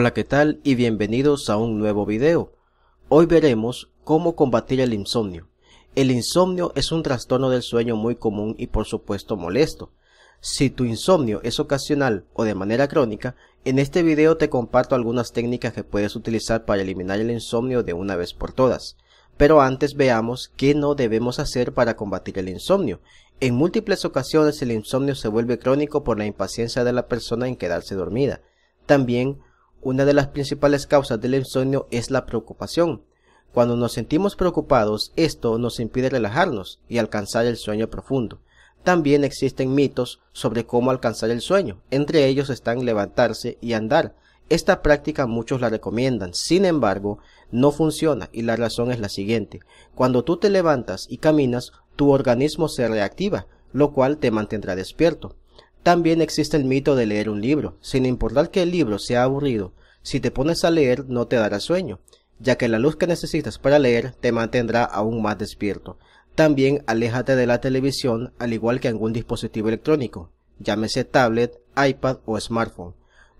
Hola qué tal y bienvenidos a un nuevo video. Hoy veremos cómo combatir el insomnio. El insomnio es un trastorno del sueño muy común y por supuesto molesto. Si tu insomnio es ocasional o de manera crónica, en este video te comparto algunas técnicas que puedes utilizar para eliminar el insomnio de una vez por todas. Pero antes veamos qué no debemos hacer para combatir el insomnio. En múltiples ocasiones el insomnio se vuelve crónico por la impaciencia de la persona en quedarse dormida. También una de las principales causas del insomnio es la preocupación. Cuando nos sentimos preocupados, esto nos impide relajarnos y alcanzar el sueño profundo. También existen mitos sobre cómo alcanzar el sueño. Entre ellos están levantarse y andar. Esta práctica muchos la recomiendan, sin embargo, no funciona y la razón es la siguiente. Cuando tú te levantas y caminas, tu organismo se reactiva, lo cual te mantendrá despierto. También existe el mito de leer un libro, sin importar que el libro sea aburrido, si te pones a leer no te dará sueño, ya que la luz que necesitas para leer te mantendrá aún más despierto. También aléjate de la televisión al igual que algún dispositivo electrónico, llámese tablet, iPad o smartphone.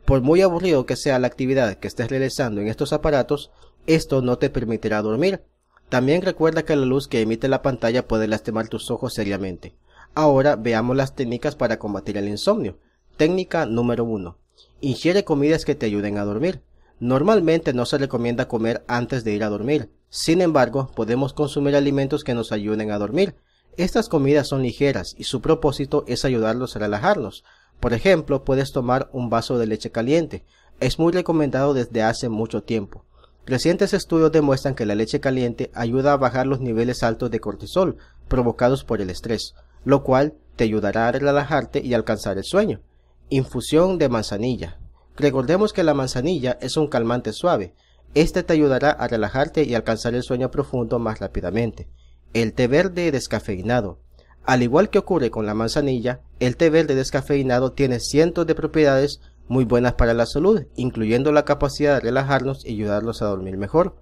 Por muy aburrido que sea la actividad que estés realizando en estos aparatos, esto no te permitirá dormir. También recuerda que la luz que emite la pantalla puede lastimar tus ojos seriamente. Ahora veamos las técnicas para combatir el insomnio. Técnica número 1. Ingiere comidas que te ayuden a dormir. Normalmente no se recomienda comer antes de ir a dormir. Sin embargo, podemos consumir alimentos que nos ayuden a dormir. Estas comidas son ligeras y su propósito es ayudarlos a relajarnos. Por ejemplo, puedes tomar un vaso de leche caliente. Es muy recomendado desde hace mucho tiempo. Recientes estudios demuestran que la leche caliente ayuda a bajar los niveles altos de cortisol provocados por el estrés lo cual te ayudará a relajarte y alcanzar el sueño. Infusión de manzanilla. Recordemos que la manzanilla es un calmante suave. Este te ayudará a relajarte y alcanzar el sueño profundo más rápidamente. El té verde descafeinado. Al igual que ocurre con la manzanilla, el té verde descafeinado tiene cientos de propiedades muy buenas para la salud, incluyendo la capacidad de relajarnos y ayudarnos a dormir mejor.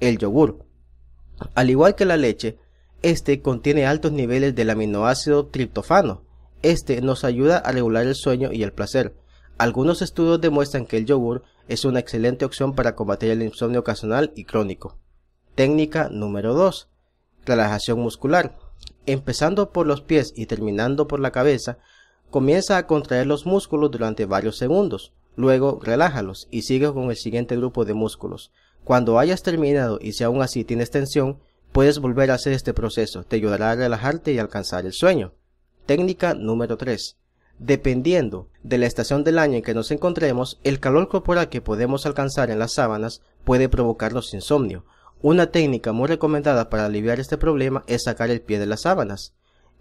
El yogur. Al igual que la leche, este contiene altos niveles del aminoácido triptofano. Este nos ayuda a regular el sueño y el placer. Algunos estudios demuestran que el yogur es una excelente opción para combatir el insomnio ocasional y crónico. Técnica número 2. Relajación muscular. Empezando por los pies y terminando por la cabeza, comienza a contraer los músculos durante varios segundos. Luego relájalos y sigue con el siguiente grupo de músculos. Cuando hayas terminado y si aún así tienes tensión, Puedes volver a hacer este proceso, te ayudará a relajarte y alcanzar el sueño. Técnica número 3. Dependiendo de la estación del año en que nos encontremos, el calor corporal que podemos alcanzar en las sábanas puede provocarnos insomnio. Una técnica muy recomendada para aliviar este problema es sacar el pie de las sábanas.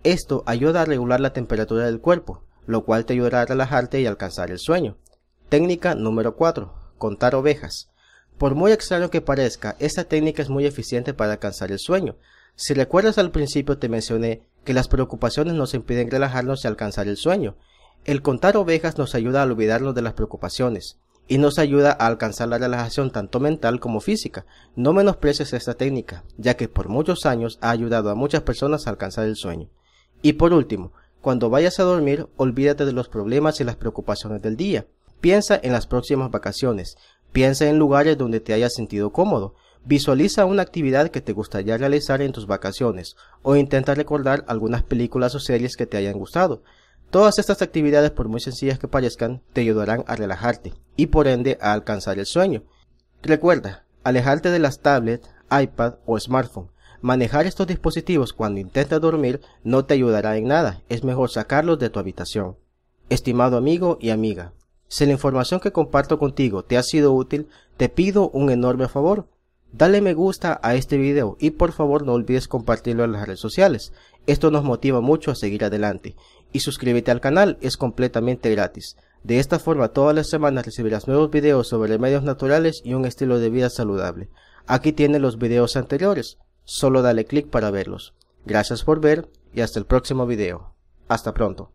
Esto ayuda a regular la temperatura del cuerpo, lo cual te ayudará a relajarte y alcanzar el sueño. Técnica número 4. Contar ovejas. Por muy extraño que parezca, esta técnica es muy eficiente para alcanzar el sueño. Si recuerdas al principio te mencioné que las preocupaciones nos impiden relajarnos y alcanzar el sueño. El contar ovejas nos ayuda a olvidarnos de las preocupaciones y nos ayuda a alcanzar la relajación tanto mental como física. No menosprecies esta técnica, ya que por muchos años ha ayudado a muchas personas a alcanzar el sueño. Y por último, cuando vayas a dormir, olvídate de los problemas y las preocupaciones del día. Piensa en las próximas vacaciones. Piensa en lugares donde te hayas sentido cómodo. Visualiza una actividad que te gustaría realizar en tus vacaciones o intenta recordar algunas películas o series que te hayan gustado. Todas estas actividades, por muy sencillas que parezcan, te ayudarán a relajarte y por ende a alcanzar el sueño. Recuerda, alejarte de las tablets, iPad o smartphone. Manejar estos dispositivos cuando intentas dormir no te ayudará en nada, es mejor sacarlos de tu habitación. Estimado amigo y amiga, si la información que comparto contigo te ha sido útil, te pido un enorme favor. Dale me gusta a este video y por favor no olvides compartirlo en las redes sociales. Esto nos motiva mucho a seguir adelante. Y suscríbete al canal, es completamente gratis. De esta forma todas las semanas recibirás nuevos videos sobre remedios naturales y un estilo de vida saludable. Aquí tienes los videos anteriores, solo dale clic para verlos. Gracias por ver y hasta el próximo video. Hasta pronto.